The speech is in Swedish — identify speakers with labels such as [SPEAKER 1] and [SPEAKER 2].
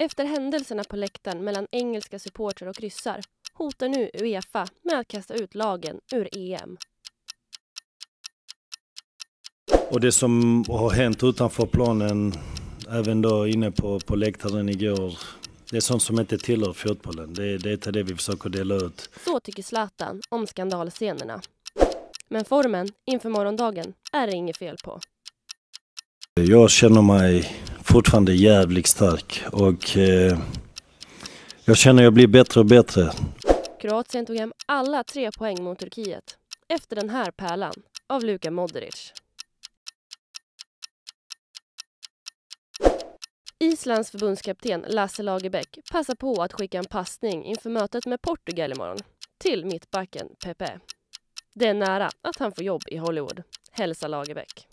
[SPEAKER 1] Efter händelserna på läktaren mellan engelska supportrar och ryssar hotar nu Uefa med att kasta ut lagen ur EM.
[SPEAKER 2] Och det som har hänt utanför planen, även då inne på, på läktaren igår, det är sånt som inte tillhör fotbollen. Det, det är inte det vi försöker dela ut.
[SPEAKER 1] Så tycker Zlatan om skandalscenerna. Men formen inför morgondagen är det inget fel på.
[SPEAKER 2] Jag känner mig fortfarande jävligt stark och eh, jag känner jag blir bättre och bättre.
[SPEAKER 1] Kroatien tog hem alla tre poäng mot Turkiet efter den här pärlan av Luka Modric. Islands förbundskapten Lasse Lagerbäck passar på att skicka en passning inför mötet med Portugal imorgon till mittbacken Pepe. Det är nära att han får jobb i Hollywood, hälsar Lagerbäck.